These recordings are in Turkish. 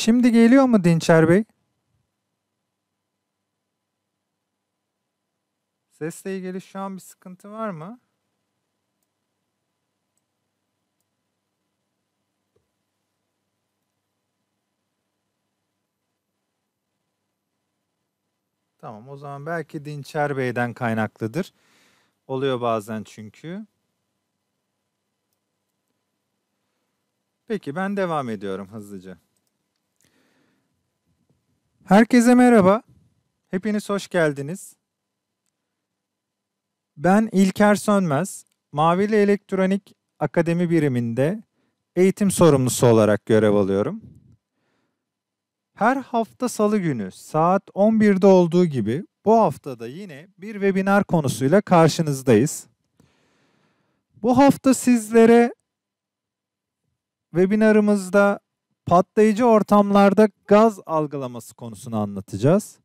Şimdi geliyor mu Dinçer Bey? Sesle ilgili şu an bir sıkıntı var mı? Tamam o zaman belki Dinçer Bey'den kaynaklıdır. Oluyor bazen çünkü. Peki ben devam ediyorum hızlıca. Herkese merhaba. Hepiniz hoş geldiniz. Ben İlker Sönmez, Mavili Elektronik Akademi biriminde eğitim sorumlusu olarak görev alıyorum. Her hafta salı günü saat 11'de olduğu gibi bu haftada yine bir webinar konusuyla karşınızdayız. Bu hafta sizlere webinarımızda patlayıcı ortamlarda gaz algılaması konusunu anlatacağız.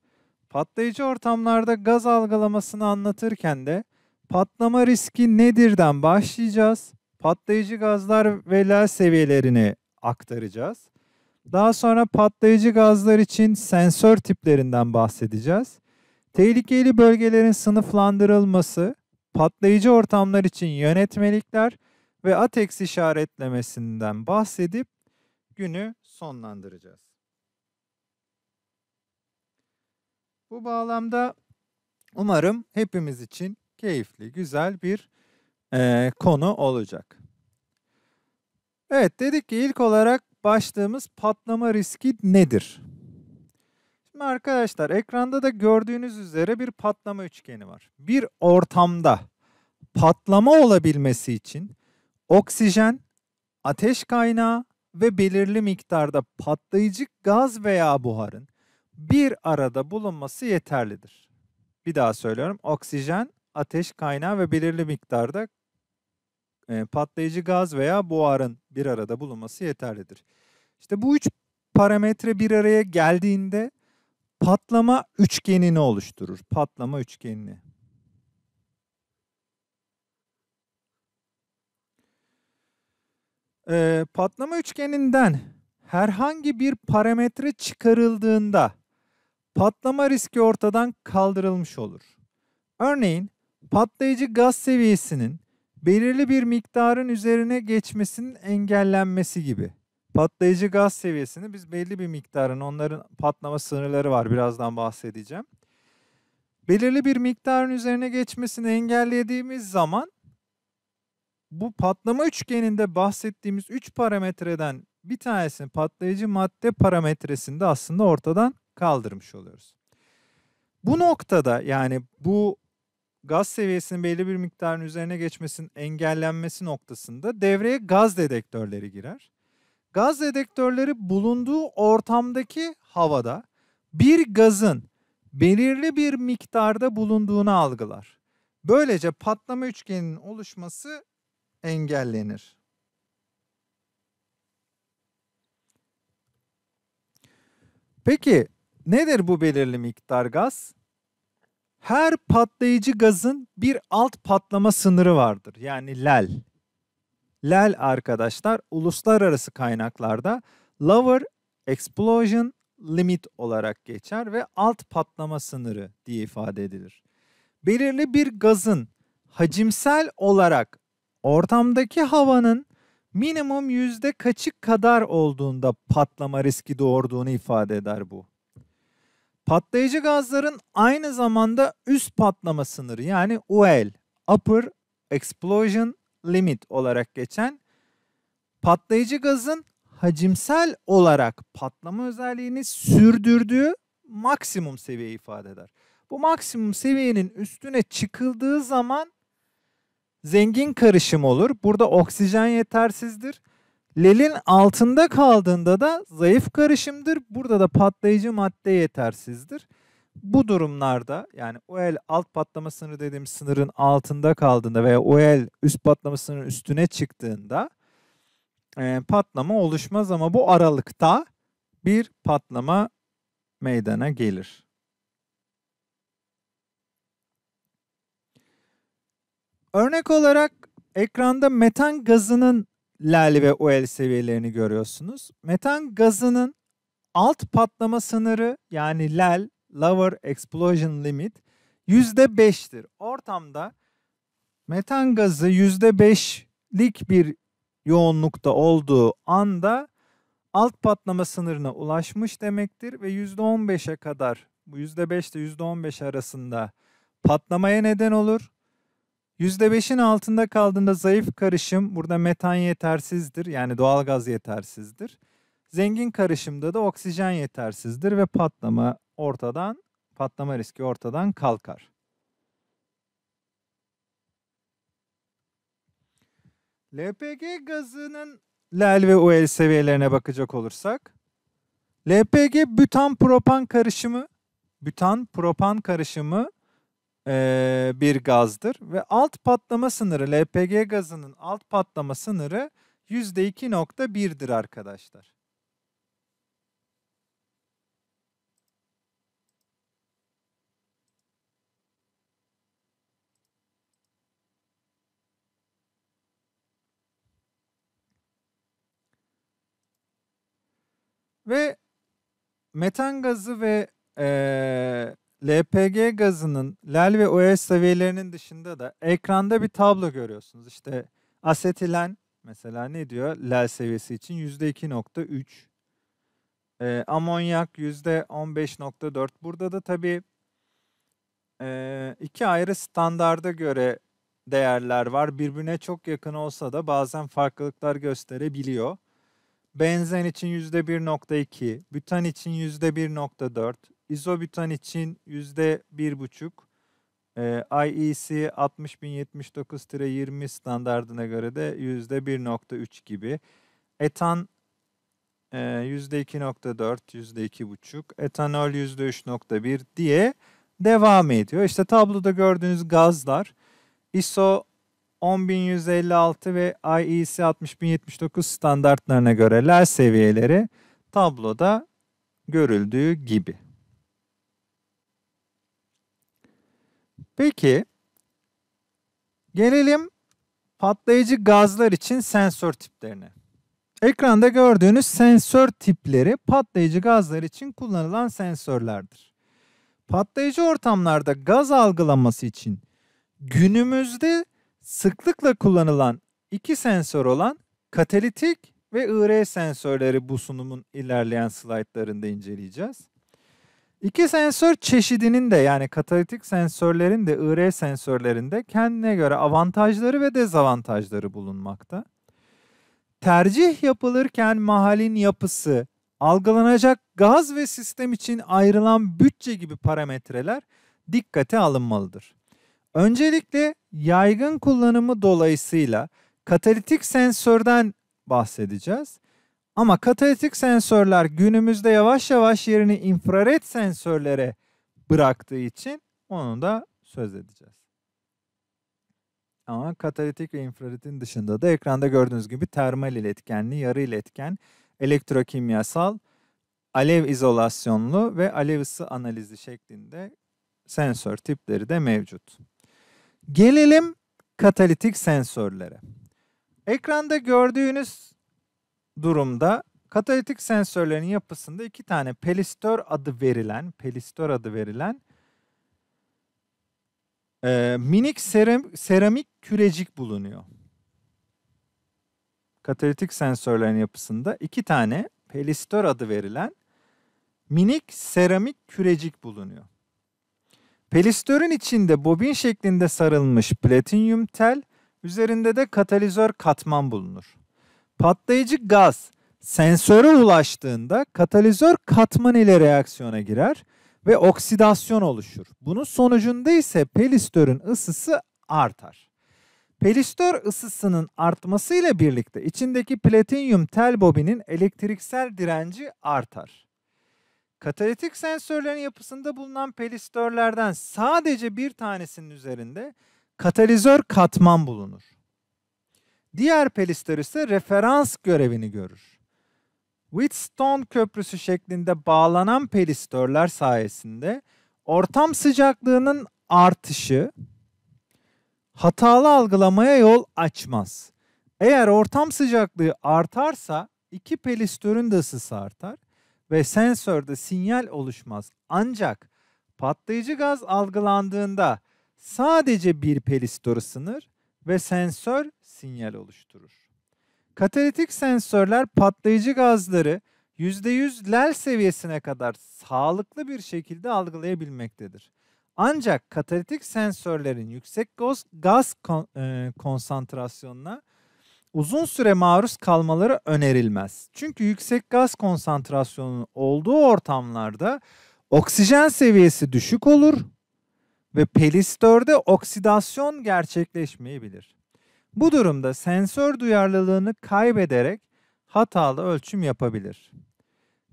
Patlayıcı ortamlarda gaz algılamasını anlatırken de patlama riski nedirden başlayacağız. Patlayıcı gazlar ve la seviyelerini aktaracağız. Daha sonra patlayıcı gazlar için sensör tiplerinden bahsedeceğiz. Tehlikeli bölgelerin sınıflandırılması, patlayıcı ortamlar için yönetmelikler ve ATEX işaretlemesinden bahsedip günü sonlandıracağız. Bu bağlamda umarım hepimiz için keyifli, güzel bir e, konu olacak. Evet dedik ki ilk olarak başlığımız patlama riski nedir? Şimdi arkadaşlar ekranda da gördüğünüz üzere bir patlama üçgeni var. Bir ortamda patlama olabilmesi için oksijen, ateş kaynağı ve belirli miktarda patlayıcı gaz veya buharın bir arada bulunması yeterlidir. Bir daha söylüyorum. Oksijen, ateş kaynağı ve belirli miktarda e, patlayıcı gaz veya buharın bir arada bulunması yeterlidir. İşte bu üç parametre bir araya geldiğinde patlama üçgenini oluşturur. Patlama üçgenini. e, patlama üçgeninden herhangi bir parametre çıkarıldığında patlama riski ortadan kaldırılmış olur. Örneğin patlayıcı gaz seviyesinin belirli bir miktarın üzerine geçmesinin engellenmesi gibi. Patlayıcı gaz seviyesini biz belli bir miktarın onların patlama sınırları var birazdan bahsedeceğim. Belirli bir miktarın üzerine geçmesini engellediğimiz zaman bu patlama üçgeninde bahsettiğimiz üç parametreden bir tanesini patlayıcı madde parametresinde aslında ortadan kaldırmış oluyoruz. Bu noktada yani bu gaz seviyesinin belli bir miktarın üzerine geçmesinin engellenmesi noktasında devreye gaz dedektörleri girer. Gaz dedektörleri bulunduğu ortamdaki havada bir gazın belirli bir miktarda bulunduğunu algılar. Böylece patlama üçgeninin oluşması engellenir. Peki nedir bu belirli miktar gaz? Her patlayıcı gazın bir alt patlama sınırı vardır. Yani LEL. LEL arkadaşlar uluslararası kaynaklarda Lower Explosion Limit olarak geçer ve alt patlama sınırı diye ifade edilir. Belirli bir gazın hacimsel olarak ortamdaki havanın minimum yüzde kaçık kadar olduğunda patlama riski doğurduğunu ifade eder bu. Patlayıcı gazların aynı zamanda üst patlama sınırı yani UL, Upper Explosion Limit olarak geçen patlayıcı gazın hacimsel olarak patlama özelliğini sürdürdüğü maksimum seviye ifade eder. Bu maksimum seviyenin üstüne çıkıldığı zaman zengin karışım olur. Burada oksijen yetersizdir. Lelin altında kaldığında da zayıf karışımdır. Burada da patlayıcı madde yetersizdir. Bu durumlarda yani OL alt patlama sınırı dediğimiz sınırın altında kaldığında veya OL üst patlama sınırının üstüne çıktığında e, patlama oluşmaz ama bu aralıkta bir patlama meydana gelir. Örnek olarak ekranda metan gazının Lali ve UL seviyelerini görüyorsunuz. Metan gazının alt patlama sınırı yani LEL, Lower Explosion Limit %5'tir. Ortamda metan gazı %5'lik bir yoğunlukta olduğu anda alt patlama sınırına ulaşmış demektir ve %15'e kadar bu %5 ile %15 arasında patlamaya neden olur. %5'in altında kaldığında zayıf karışım burada metan yetersizdir yani doğal gaz yetersizdir. Zengin karışımda da oksijen yetersizdir ve patlama ortadan patlama riski ortadan kalkar. LPG gazının LEL ve UL seviyelerine bakacak olursak LPG bütan propan karışımı bütan propan karışımı bir gazdır ve alt patlama sınırı LPG gazının alt patlama sınırı %2.1'dir arkadaşlar. Ve metan gazı ve e, LPG gazının LEL e ve OH seviyelerinin dışında da ekranda bir tablo görüyorsunuz. İşte asetilen mesela ne diyor? LEL e seviyesi için %2.3. E, ee, amonyak %15.4. Burada da tabii e, iki ayrı standarda göre değerler var. Birbirine çok yakın olsa da bazen farklılıklar gösterebiliyor. Benzen için %1.2, bütan için %1.4, İzobütan için yüzde bir buçuk, IEC 60079-20 standartına göre de yüzde %1,3 gibi. Etan e, yüzde %2,4, buçuk. Etanol yüzde %3,1 diye devam ediyor. İşte tabloda gördüğünüz gazlar ISO 10156 ve IEC 60079 standartlarına göreler seviyeleri tabloda görüldüğü gibi. Peki gelelim patlayıcı gazlar için sensör tiplerine. Ekranda gördüğünüz sensör tipleri patlayıcı gazlar için kullanılan sensörlerdir. Patlayıcı ortamlarda gaz algılaması için günümüzde sıklıkla kullanılan iki sensör olan katalitik ve IR sensörleri bu sunumun ilerleyen slaytlarında inceleyeceğiz. İki sensör çeşidinin de yani katalitik sensörlerin de IR sensörlerinde kendine göre avantajları ve dezavantajları bulunmakta. Tercih yapılırken mahalin yapısı, algılanacak gaz ve sistem için ayrılan bütçe gibi parametreler dikkate alınmalıdır. Öncelikle yaygın kullanımı dolayısıyla katalitik sensörden bahsedeceğiz. Ama katalitik sensörler günümüzde yavaş yavaş yerini infrared sensörlere bıraktığı için onu da söz edeceğiz. Ama katalitik ve infraredin dışında da ekranda gördüğünüz gibi termal iletkenli, yarı iletken, elektrokimyasal, alev izolasyonlu ve alev ısı analizi şeklinde sensör tipleri de mevcut. Gelelim katalitik sensörlere. Ekranda gördüğünüz durumda katalitik sensörlerin yapısında iki tane pelistör adı verilen, pelistör adı verilen e, minik seram, seramik kürecik bulunuyor. Katalitik sensörlerin yapısında iki tane pelistör adı verilen minik seramik kürecik bulunuyor. Pelistörün içinde bobin şeklinde sarılmış platinyum tel, üzerinde de katalizör katman bulunur. Patlayıcı gaz sensöre ulaştığında katalizör katman ile reaksiyona girer ve oksidasyon oluşur. Bunun sonucunda ise pelistörün ısısı artar. Pelistör ısısının artmasıyla birlikte içindeki platinyum tel bobinin elektriksel direnci artar. Katalitik sensörlerin yapısında bulunan pelistörlerden sadece bir tanesinin üzerinde katalizör katman bulunur. Diğer pelister ise referans görevini görür. Wheatstone Köprüsü şeklinde bağlanan pelistörler sayesinde ortam sıcaklığının artışı hatalı algılamaya yol açmaz. Eğer ortam sıcaklığı artarsa iki pelistörün de ısısı artar ve sensörde sinyal oluşmaz. Ancak patlayıcı gaz algılandığında sadece bir pelistör ısınır ve sensör sinyal oluşturur. Katalitik sensörler patlayıcı gazları %100 LEL seviyesine kadar sağlıklı bir şekilde algılayabilmektedir. Ancak katalitik sensörlerin yüksek gaz, gaz kon, e, konsantrasyonuna uzun süre maruz kalmaları önerilmez. Çünkü yüksek gaz konsantrasyonunun olduğu ortamlarda oksijen seviyesi düşük olur ve pelistörde oksidasyon gerçekleşmeyebilir. Bu durumda sensör duyarlılığını kaybederek hatalı ölçüm yapabilir.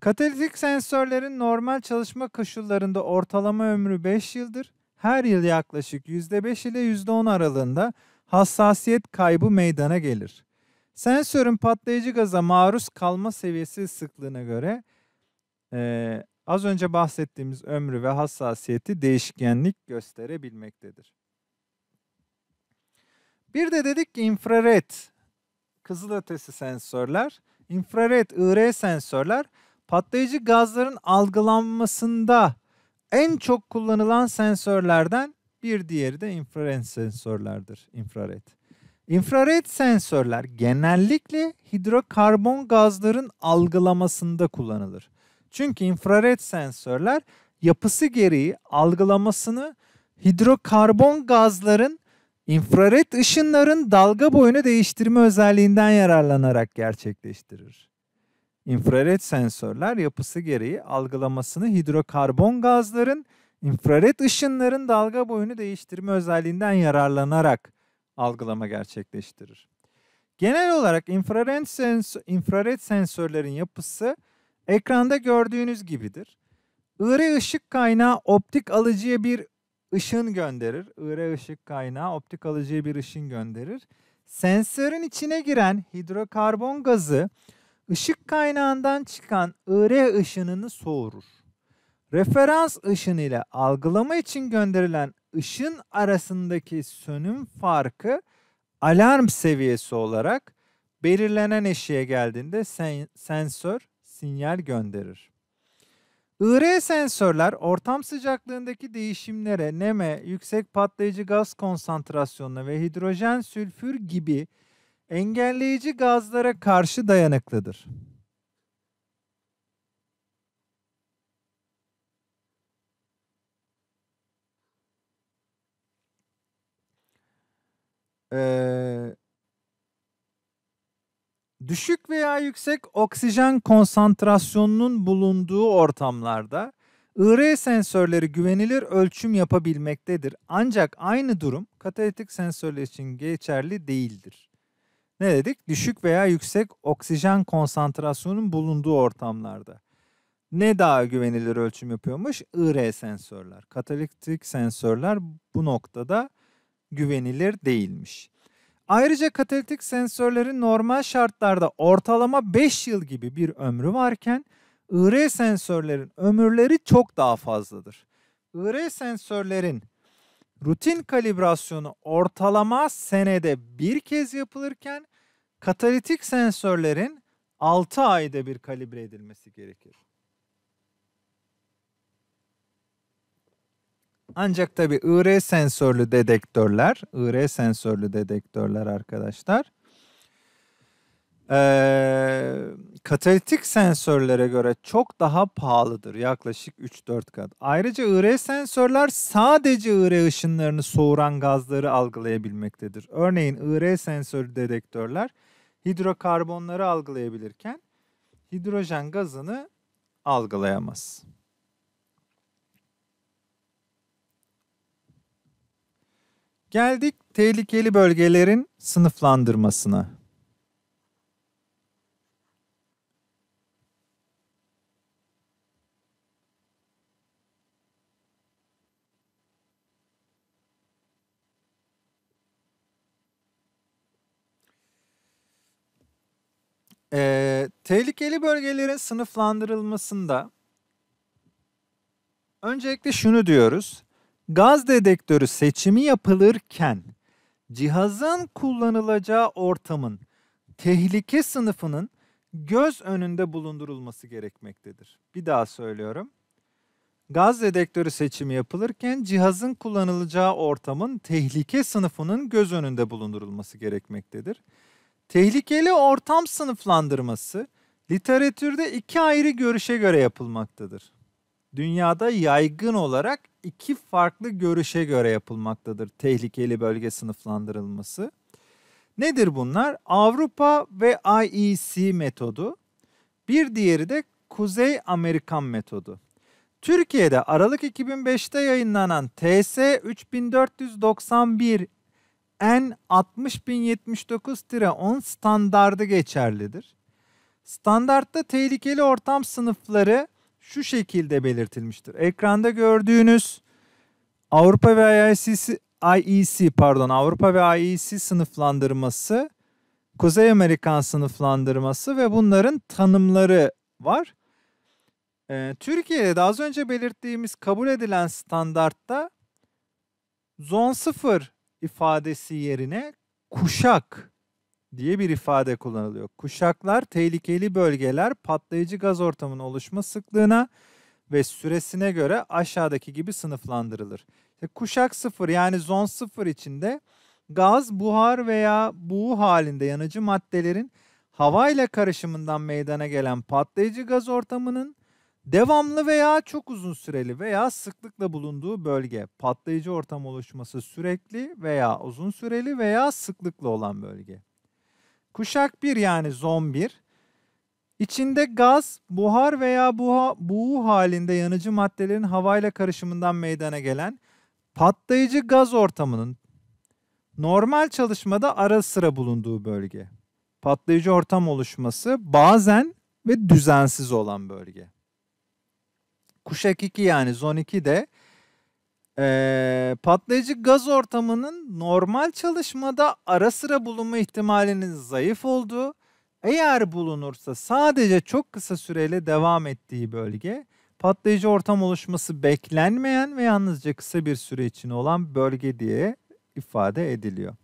Katalitik sensörlerin normal çalışma koşullarında ortalama ömrü 5 yıldır. Her yıl yaklaşık %5 ile %10 aralığında hassasiyet kaybı meydana gelir. Sensörün patlayıcı gaza maruz kalma seviyesi sıklığına göre e, Az önce bahsettiğimiz ömrü ve hassasiyeti değişkenlik gösterebilmektedir. Bir de dedik ki infrared kızılötesi sensörler, infrared IR sensörler patlayıcı gazların algılanmasında en çok kullanılan sensörlerden bir diğeri de infrared sensörlerdir. Infrared. İnfrared sensörler genellikle hidrokarbon gazların algılamasında kullanılır. Çünkü infrared sensörler yapısı gereği algılamasını hidrokarbon gazların infrared ışınların dalga boyunu değiştirme özelliğinden yararlanarak gerçekleştirir. İnfrared sensörler yapısı gereği algılamasını hidrokarbon gazların infrared ışınların dalga boyunu değiştirme özelliğinden yararlanarak algılama gerçekleştirir. Genel olarak infrared, sensör, infrared sensörlerin yapısı Ekranda gördüğünüz gibidir. IR ışık kaynağı optik alıcıya bir ışın gönderir. IR ışık kaynağı optik alıcıya bir ışın gönderir. Sensörün içine giren hidrokarbon gazı ışık kaynağından çıkan IR ışınını soğurur. Referans ışını ile algılama için gönderilen ışın arasındaki sönüm farkı alarm seviyesi olarak belirlenen eşiğe geldiğinde sen sensör sinyal gönderir. IR e sensörler ortam sıcaklığındaki değişimlere, neme, yüksek patlayıcı gaz konsantrasyonuna ve hidrojen sülfür gibi engelleyici gazlara karşı dayanıklıdır. Ee, Düşük veya yüksek oksijen konsantrasyonunun bulunduğu ortamlarda IR sensörleri güvenilir ölçüm yapabilmektedir. Ancak aynı durum katalitik sensörler için geçerli değildir. Ne dedik? Düşük veya yüksek oksijen konsantrasyonunun bulunduğu ortamlarda. Ne daha güvenilir ölçüm yapıyormuş? IR sensörler. Katalitik sensörler bu noktada güvenilir değilmiş. Ayrıca katalitik sensörlerin normal şartlarda ortalama 5 yıl gibi bir ömrü varken IR sensörlerin ömürleri çok daha fazladır. IR sensörlerin rutin kalibrasyonu ortalama senede bir kez yapılırken katalitik sensörlerin 6 ayda bir kalibre edilmesi gerekir. Ancak tabi IR sensörlü dedektörler, IR sensörlü dedektörler arkadaşlar, ee, katalitik sensörlere göre çok daha pahalıdır. Yaklaşık 3-4 kat. Ayrıca IR sensörler sadece IR ışınlarını soğuran gazları algılayabilmektedir. Örneğin IR sensörlü dedektörler hidrokarbonları algılayabilirken hidrojen gazını algılayamaz. Geldik tehlikeli bölgelerin sınıflandırmasına. Ee, tehlikeli bölgelerin sınıflandırılmasında öncelikle şunu diyoruz. Gaz dedektörü seçimi yapılırken cihazın kullanılacağı ortamın tehlike sınıfının göz önünde bulundurulması gerekmektedir. Bir daha söylüyorum. Gaz dedektörü seçimi yapılırken cihazın kullanılacağı ortamın tehlike sınıfının göz önünde bulundurulması gerekmektedir. Tehlikeli ortam sınıflandırması literatürde iki ayrı görüşe göre yapılmaktadır. Dünyada yaygın olarak iki farklı görüşe göre yapılmaktadır tehlikeli bölge sınıflandırılması. Nedir bunlar? Avrupa ve IEC metodu. Bir diğeri de Kuzey Amerikan metodu. Türkiye'de Aralık 2005'te yayınlanan TS 3491 N 60079-10 standardı geçerlidir. Standartta tehlikeli ortam sınıfları şu şekilde belirtilmiştir. Ekranda gördüğünüz Avrupa ve IEC, e IEC pardon Avrupa ve IEC sınıflandırması, Kuzey Amerikan sınıflandırması ve bunların tanımları var. Ee, Türkiye'de az önce belirttiğimiz kabul edilen standartta zon sıfır ifadesi yerine kuşak diye bir ifade kullanılıyor. Kuşaklar tehlikeli bölgeler patlayıcı gaz ortamının oluşma sıklığına ve süresine göre aşağıdaki gibi sınıflandırılır. İşte kuşak 0 yani zon 0 içinde gaz, buhar veya buğu halinde yanıcı maddelerin havayla karışımından meydana gelen patlayıcı gaz ortamının devamlı veya çok uzun süreli veya sıklıkla bulunduğu bölge, patlayıcı ortam oluşması sürekli veya uzun süreli veya sıklıkla olan bölge. Kuşak 1 yani zon 1. İçinde gaz, buhar veya buha, buğu halinde yanıcı maddelerin havayla karışımından meydana gelen patlayıcı gaz ortamının normal çalışmada ara sıra bulunduğu bölge. Patlayıcı ortam oluşması bazen ve düzensiz olan bölge. Kuşak 2 yani zon 2 de ee, patlayıcı gaz ortamının normal çalışmada ara sıra bulunma ihtimalinin zayıf olduğu, eğer bulunursa sadece çok kısa süreyle devam ettiği bölge, patlayıcı ortam oluşması beklenmeyen ve yalnızca kısa bir süre için olan bölge diye ifade ediliyor.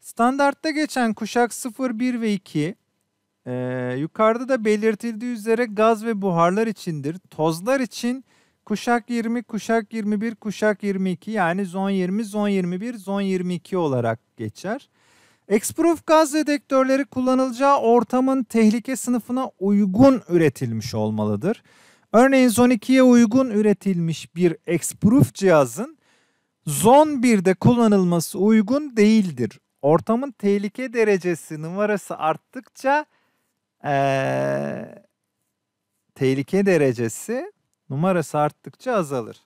Standartta geçen kuşak 0, 1 ve 2 e, yukarıda da belirtildiği üzere gaz ve buharlar içindir. Tozlar için Kuşak 20, kuşak 21, kuşak 22 yani zon 20, zon 21, zon 22 olarak geçer. Exproof gaz dedektörleri kullanılacağı ortamın tehlike sınıfına uygun üretilmiş olmalıdır. Örneğin zon 2'ye uygun üretilmiş bir Exproof cihazın zon 1'de kullanılması uygun değildir. Ortamın tehlike derecesi numarası arttıkça ee, tehlike derecesi numarası arttıkça azalır.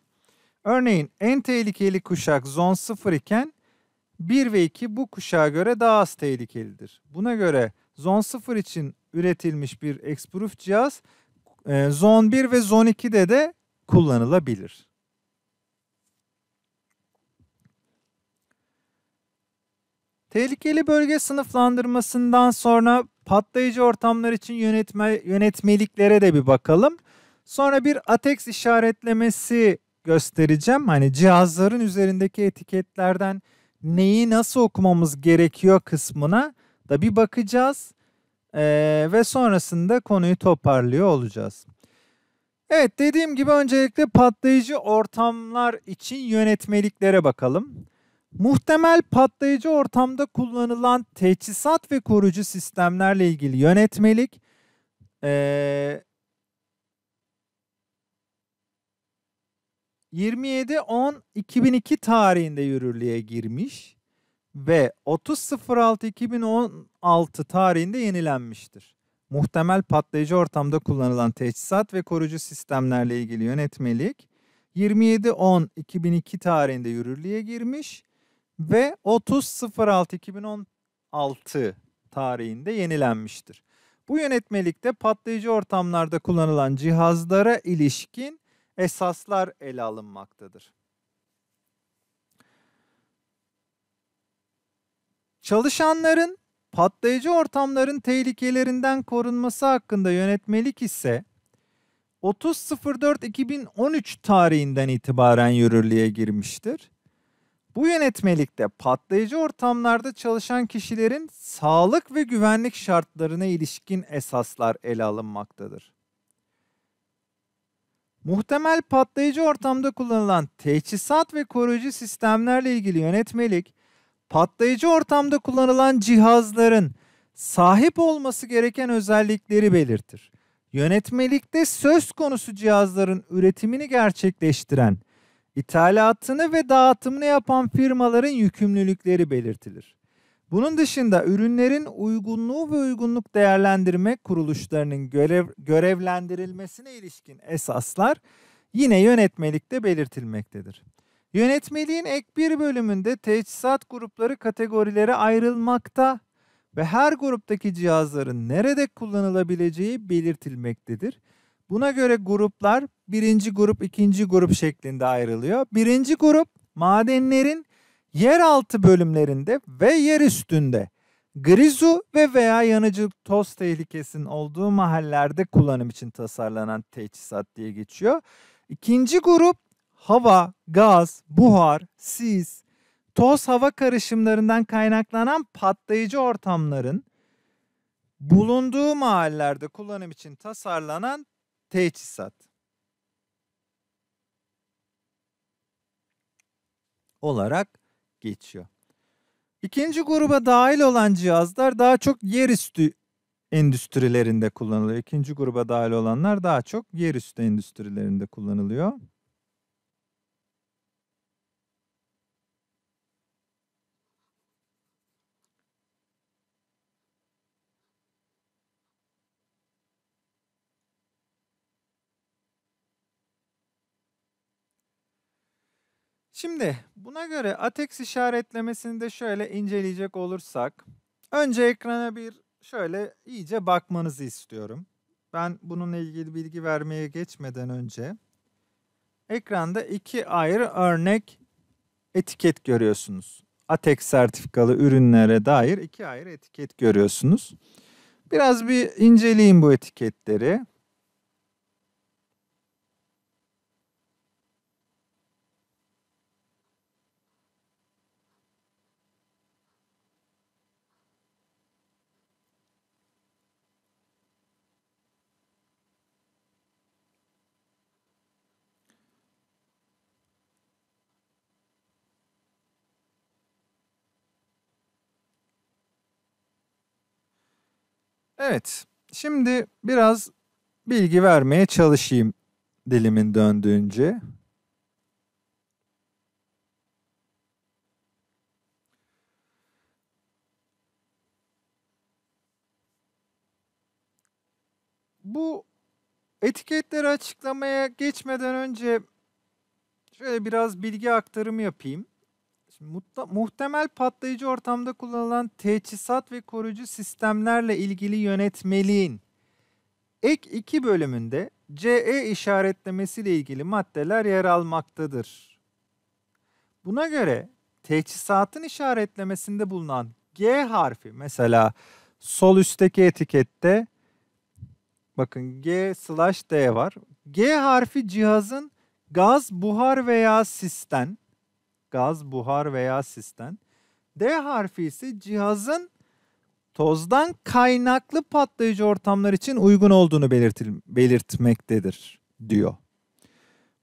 Örneğin en tehlikeli kuşak zon 0 iken 1 ve 2 bu kuşağa göre daha az tehlikelidir. Buna göre zon 0 için üretilmiş bir Exproof cihaz e, zon 1 ve zon 2'de de kullanılabilir. Tehlikeli bölge sınıflandırmasından sonra patlayıcı ortamlar için yönetme, yönetmeliklere de bir bakalım. Sonra bir ATEX işaretlemesi göstereceğim. Hani cihazların üzerindeki etiketlerden neyi nasıl okumamız gerekiyor kısmına da bir bakacağız. Ee, ve sonrasında konuyu toparlıyor olacağız. Evet dediğim gibi öncelikle patlayıcı ortamlar için yönetmeliklere bakalım. Muhtemel patlayıcı ortamda kullanılan teçhizat ve koruyucu sistemlerle ilgili yönetmelik, ee, 27.10.2002 tarihinde yürürlüğe girmiş ve 30.06.2016 tarihinde yenilenmiştir. Muhtemel patlayıcı ortamda kullanılan teçhizat ve koruyucu sistemlerle ilgili yönetmelik 27.10.2002 tarihinde yürürlüğe girmiş ve 30.06.2016 tarihinde yenilenmiştir. Bu yönetmelikte patlayıcı ortamlarda kullanılan cihazlara ilişkin esaslar ele alınmaktadır. Çalışanların patlayıcı ortamların tehlikelerinden korunması hakkında yönetmelik ise 30.04.2013 tarihinden itibaren yürürlüğe girmiştir. Bu yönetmelikte patlayıcı ortamlarda çalışan kişilerin sağlık ve güvenlik şartlarına ilişkin esaslar ele alınmaktadır. Muhtemel patlayıcı ortamda kullanılan teçhizat ve koruyucu sistemlerle ilgili yönetmelik, patlayıcı ortamda kullanılan cihazların sahip olması gereken özellikleri belirtir. Yönetmelikte söz konusu cihazların üretimini gerçekleştiren, ithalatını ve dağıtımını yapan firmaların yükümlülükleri belirtilir. Bunun dışında ürünlerin uygunluğu ve uygunluk değerlendirme kuruluşlarının görev, görevlendirilmesine ilişkin esaslar yine yönetmelikte belirtilmektedir. Yönetmeliğin ek bir bölümünde teçhizat grupları kategorilere ayrılmakta ve her gruptaki cihazların nerede kullanılabileceği belirtilmektedir. Buna göre gruplar birinci grup, ikinci grup şeklinde ayrılıyor. Birinci grup madenlerin yeraltı bölümlerinde ve yer üstünde grizu ve veya yanıcı toz tehlikesinin olduğu mahallerde kullanım için tasarlanan teçhizat diye geçiyor. İkinci grup hava, gaz, buhar, sis, toz hava karışımlarından kaynaklanan patlayıcı ortamların bulunduğu mahallerde kullanım için tasarlanan teçhizat olarak geçiyor. İkinci gruba dahil olan cihazlar daha çok yerüstü endüstrilerinde kullanılıyor. İkinci gruba dahil olanlar daha çok yerüstü endüstrilerinde kullanılıyor. Şimdi buna göre ATEX işaretlemesini de şöyle inceleyecek olursak. Önce ekrana bir şöyle iyice bakmanızı istiyorum. Ben bununla ilgili bilgi vermeye geçmeden önce ekranda iki ayrı örnek etiket görüyorsunuz. ATEX sertifikalı ürünlere dair iki ayrı etiket görüyorsunuz. Biraz bir inceleyin bu etiketleri. Evet. Şimdi biraz bilgi vermeye çalışayım dilimin döndüğünce. Bu etiketleri açıklamaya geçmeden önce şöyle biraz bilgi aktarımı yapayım. Şimdi muhtemel patlayıcı ortamda kullanılan teçhizat ve koruyucu sistemlerle ilgili yönetmeliğin ek 2 bölümünde CE işaretlemesiyle ilgili maddeler yer almaktadır. Buna göre teçhizatın işaretlemesinde bulunan G harfi mesela sol üstteki etikette bakın G slash D var. G harfi cihazın gaz, buhar veya sistem gaz, buhar veya sisten. D harfi ise cihazın tozdan kaynaklı patlayıcı ortamlar için uygun olduğunu belirtil- belirtmektedir diyor.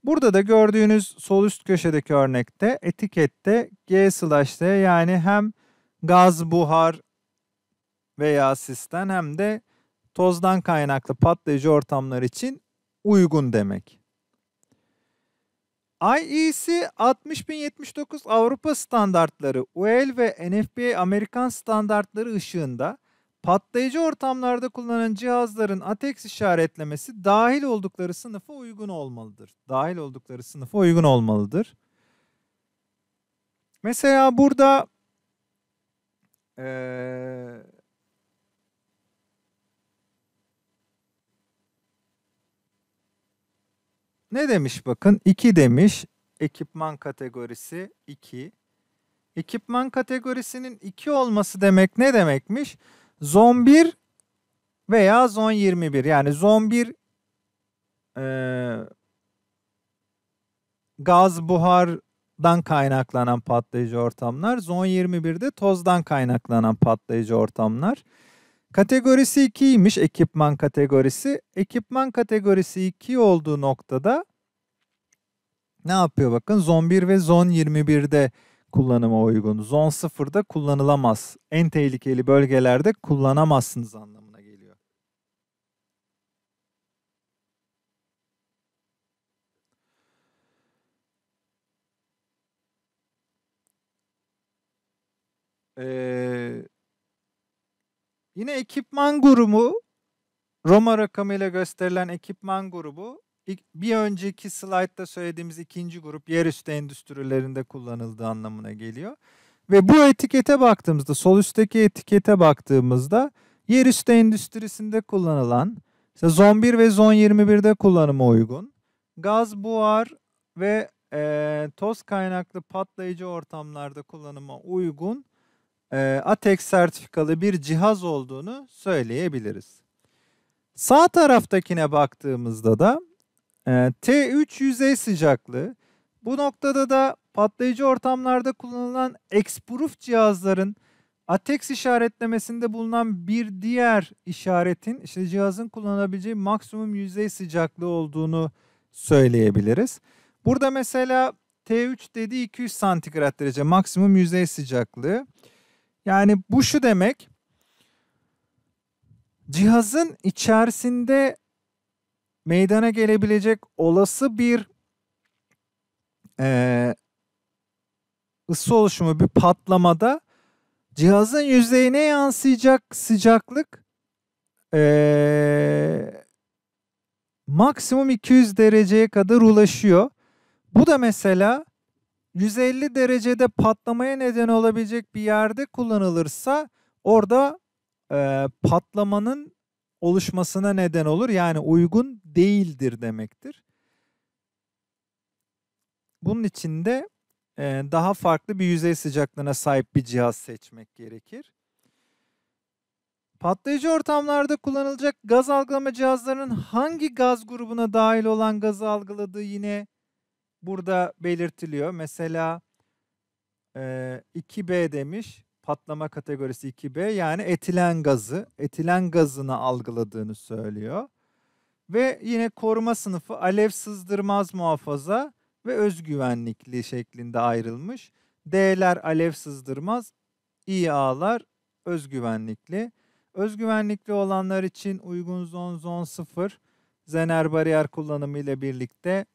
Burada da gördüğünüz sol üst köşedeki örnekte etikette G slash D yani hem gaz, buhar veya sisten hem de tozdan kaynaklı patlayıcı ortamlar için uygun demek. IEC 60079 Avrupa standartları UL e ve NFPA Amerikan standartları ışığında patlayıcı ortamlarda kullanılan cihazların ATEX işaretlemesi dahil oldukları sınıfa uygun olmalıdır. Dahil oldukları sınıfa uygun olmalıdır. Mesela burada ee, Ne demiş bakın? 2 demiş. Ekipman kategorisi 2. Ekipman kategorisinin 2 olması demek ne demekmiş? Zon 1 veya zon 21. Yani zon 1 e, gaz, buhardan kaynaklanan patlayıcı ortamlar. Zon 21'de tozdan kaynaklanan patlayıcı ortamlar. Kategorisi 2'ymiş ekipman kategorisi. Ekipman kategorisi 2 olduğu noktada ne yapıyor bakın? Zon 1 ve zon 21'de kullanıma uygun. Zon 0'da kullanılamaz. En tehlikeli bölgelerde kullanamazsınız anlamına geliyor. Ee, Yine ekipman grubu Roma rakamıyla gösterilen ekipman grubu bir önceki slaytta söylediğimiz ikinci grup yerüstü endüstrilerinde kullanıldığı anlamına geliyor. Ve bu etikete baktığımızda sol üstteki etikete baktığımızda yerüstü endüstrisinde kullanılan işte zon 1 ve zon 21'de kullanıma uygun gaz, buhar ve e, toz kaynaklı patlayıcı ortamlarda kullanıma uygun e, ATEX sertifikalı bir cihaz olduğunu söyleyebiliriz. Sağ taraftakine baktığımızda da e, T3 yüzey sıcaklığı. Bu noktada da patlayıcı ortamlarda kullanılan eksproof cihazların ATEX işaretlemesinde bulunan bir diğer işaretin işte cihazın kullanabileceği maksimum yüzey sıcaklığı olduğunu söyleyebiliriz. Burada mesela T3 dedi 200 santigrat derece maksimum yüzey sıcaklığı. Yani bu şu demek. Cihazın içerisinde meydana gelebilecek olası bir e, ısı oluşumu, bir patlamada cihazın yüzeyine yansıyacak sıcaklık e, maksimum 200 dereceye kadar ulaşıyor. Bu da mesela 150 derecede patlamaya neden olabilecek bir yerde kullanılırsa orada e, patlamanın oluşmasına neden olur. Yani uygun değildir demektir. Bunun için de e, daha farklı bir yüzey sıcaklığına sahip bir cihaz seçmek gerekir. Patlayıcı ortamlarda kullanılacak gaz algılama cihazlarının hangi gaz grubuna dahil olan gazı algıladığı yine burada belirtiliyor. Mesela e, 2B demiş patlama kategorisi 2B yani etilen gazı, etilen gazını algıladığını söylüyor. Ve yine koruma sınıfı alev sızdırmaz muhafaza ve özgüvenlikli şeklinde ayrılmış. D'ler alev sızdırmaz, İA'lar özgüvenlikli. Özgüvenlikli olanlar için uygun zon zon sıfır zener bariyer kullanımı ile birlikte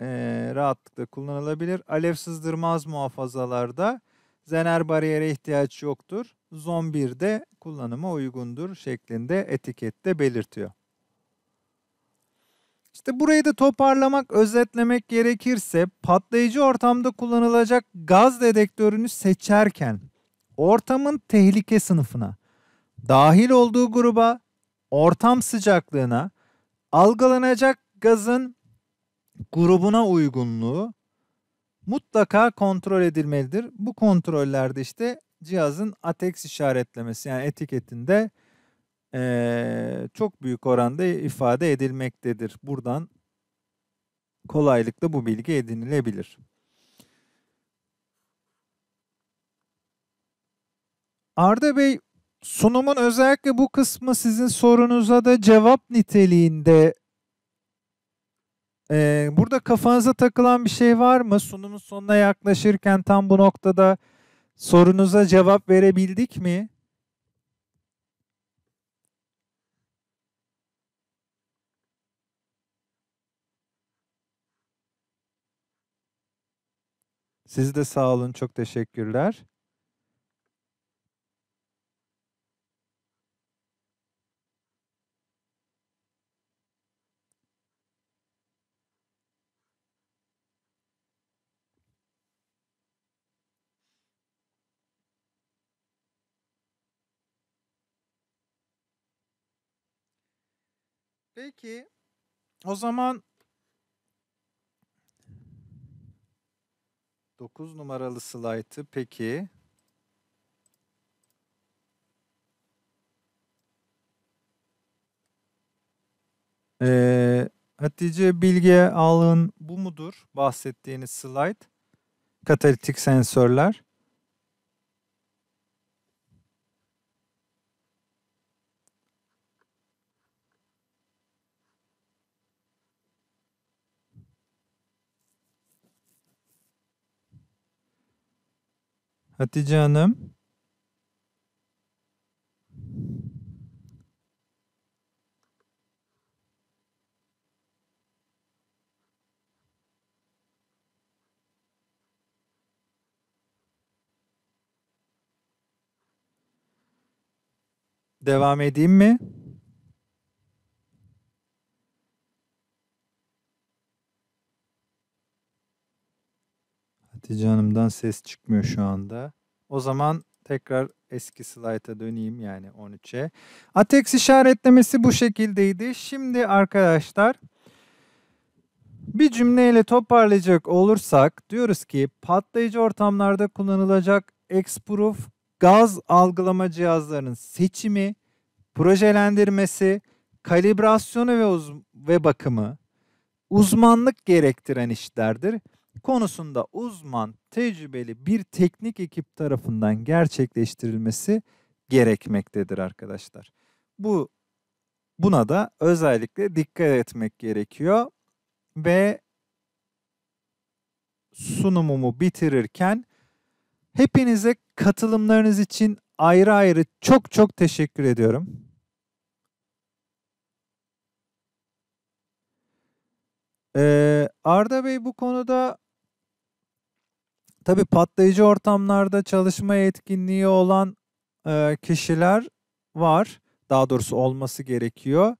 e, rahatlıkla kullanılabilir. Alev sızdırmaz muhafazalarda zener bariyere ihtiyaç yoktur. Zon 1 de kullanıma uygundur şeklinde etikette belirtiyor. İşte burayı da toparlamak, özetlemek gerekirse patlayıcı ortamda kullanılacak gaz dedektörünü seçerken ortamın tehlike sınıfına, dahil olduğu gruba, ortam sıcaklığına, algılanacak gazın grubuna uygunluğu mutlaka kontrol edilmelidir. Bu kontrollerde işte cihazın ATEX işaretlemesi yani etiketinde e, çok büyük oranda ifade edilmektedir. Buradan kolaylıkla bu bilgi edinilebilir. Arda Bey sunumun özellikle bu kısmı sizin sorunuza da cevap niteliğinde ee, burada kafanıza takılan bir şey var mı? Sunumun sonuna yaklaşırken tam bu noktada sorunuza cevap verebildik mi? Siz de sağ olun. Çok teşekkürler. Peki o zaman 9 numaralı slaytı peki. Ee, Hatice Bilge Alın bu mudur bahsettiğiniz slayt Katalitik sensörler. Hatice Hanım. Devam edeyim mi? Hatice Hanım'dan ses çıkmıyor şu anda. O zaman tekrar eski slayta döneyim yani 13'e. Atex işaretlemesi bu şekildeydi. Şimdi arkadaşlar bir cümleyle toparlayacak olursak diyoruz ki patlayıcı ortamlarda kullanılacak X-Proof gaz algılama cihazlarının seçimi, projelendirmesi, kalibrasyonu ve, ve bakımı uzmanlık gerektiren işlerdir konusunda uzman, tecrübeli bir teknik ekip tarafından gerçekleştirilmesi gerekmektedir arkadaşlar. Bu buna da özellikle dikkat etmek gerekiyor ve sunumumu bitirirken hepinize katılımlarınız için ayrı ayrı çok çok teşekkür ediyorum. Ee, Arda Bey bu konuda Tabii patlayıcı ortamlarda çalışma etkinliği olan e, kişiler var. Daha doğrusu olması gerekiyor.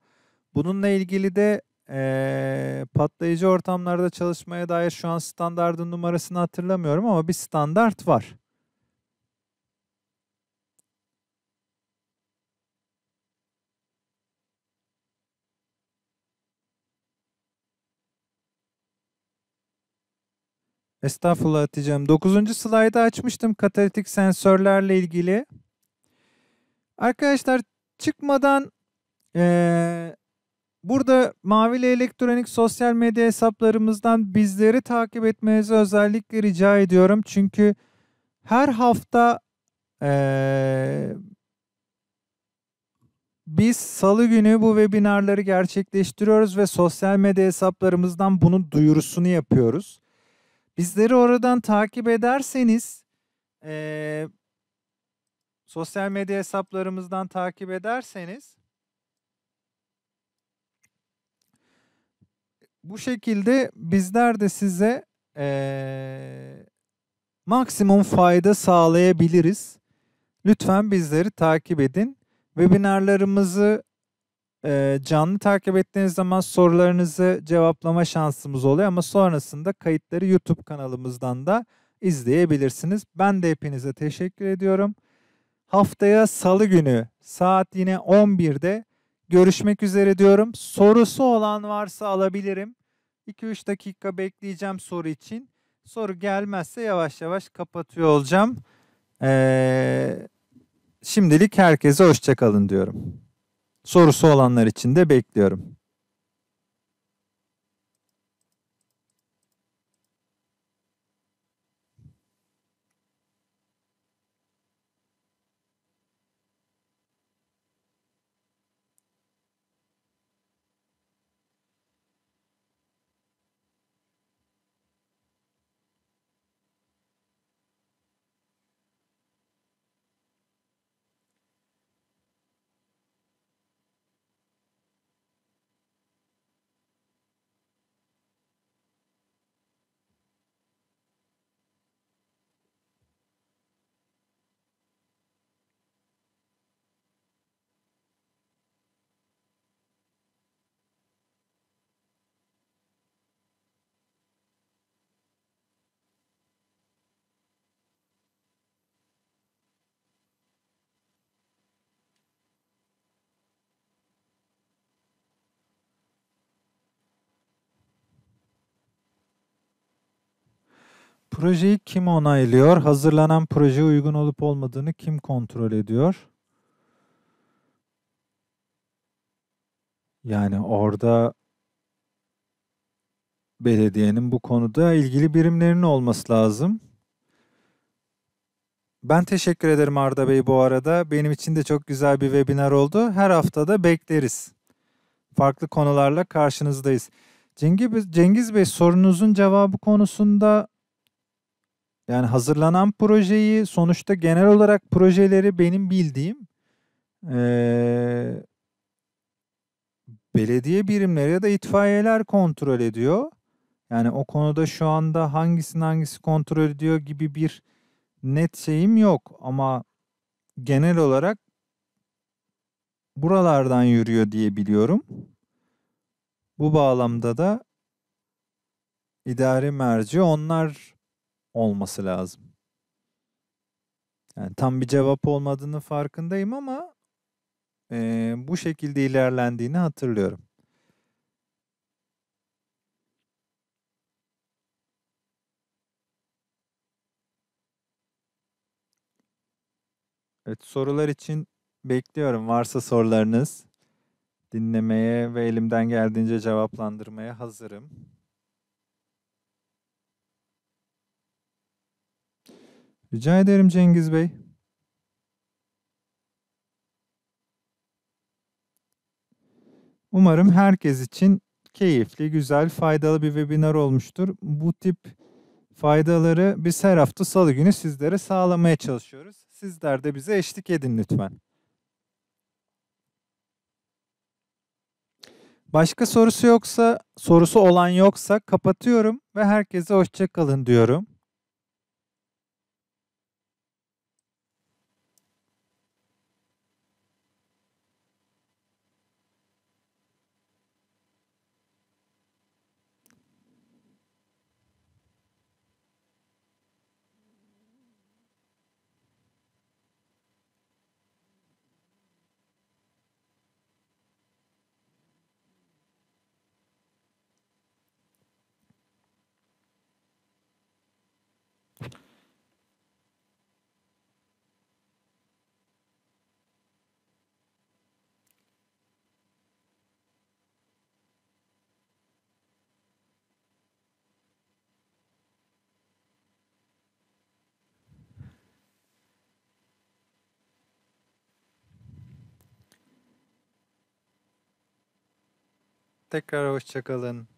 Bununla ilgili de e, patlayıcı ortamlarda çalışmaya dair şu an standartın numarasını hatırlamıyorum ama bir standart var. Estağfurullah Hatice'm. Dokuzuncu slaydı açmıştım katalitik sensörlerle ilgili. Arkadaşlar çıkmadan ee, burada Mavi Elektronik sosyal medya hesaplarımızdan bizleri takip etmenizi özellikle rica ediyorum. Çünkü her hafta ee, biz salı günü bu webinarları gerçekleştiriyoruz ve sosyal medya hesaplarımızdan bunun duyurusunu yapıyoruz. Bizleri oradan takip ederseniz e, sosyal medya hesaplarımızdan takip ederseniz bu şekilde bizler de size e, maksimum fayda sağlayabiliriz. Lütfen bizleri takip edin. Webinarlarımızı e, canlı takip ettiğiniz zaman sorularınızı cevaplama şansımız oluyor ama sonrasında kayıtları YouTube kanalımızdan da izleyebilirsiniz. Ben de hepinize teşekkür ediyorum. Haftaya salı günü saat yine 11'de görüşmek üzere diyorum. Sorusu olan varsa alabilirim. 2-3 dakika bekleyeceğim soru için. Soru gelmezse yavaş yavaş kapatıyor olacağım. Ee, şimdilik herkese hoşçakalın diyorum. Sorusu olanlar için de bekliyorum. Projeyi kim onaylıyor? Hazırlanan proje uygun olup olmadığını kim kontrol ediyor? Yani orada belediyenin bu konuda ilgili birimlerinin olması lazım. Ben teşekkür ederim Arda Bey bu arada. Benim için de çok güzel bir webinar oldu. Her hafta da bekleriz. Farklı konularla karşınızdayız. Cengiz, Cengiz Bey sorunuzun cevabı konusunda yani hazırlanan projeyi sonuçta genel olarak projeleri benim bildiğim ee, belediye birimleri ya da itfaiyeler kontrol ediyor. Yani o konuda şu anda hangisini hangisi kontrol ediyor gibi bir net şeyim yok ama genel olarak buralardan yürüyor diye biliyorum. Bu bağlamda da idari merci onlar olması lazım. Yani tam bir cevap olmadığını farkındayım ama e, bu şekilde ilerlendiğini hatırlıyorum. Evet, sorular için bekliyorum. Varsa sorularınız dinlemeye ve elimden geldiğince cevaplandırmaya hazırım. Rica ederim Cengiz Bey. Umarım herkes için keyifli, güzel, faydalı bir webinar olmuştur. Bu tip faydaları biz her hafta salı günü sizlere sağlamaya çalışıyoruz. Sizler de bize eşlik edin lütfen. Başka sorusu yoksa, sorusu olan yoksa kapatıyorum ve herkese hoşçakalın diyorum. Tekrar hoşçakalın.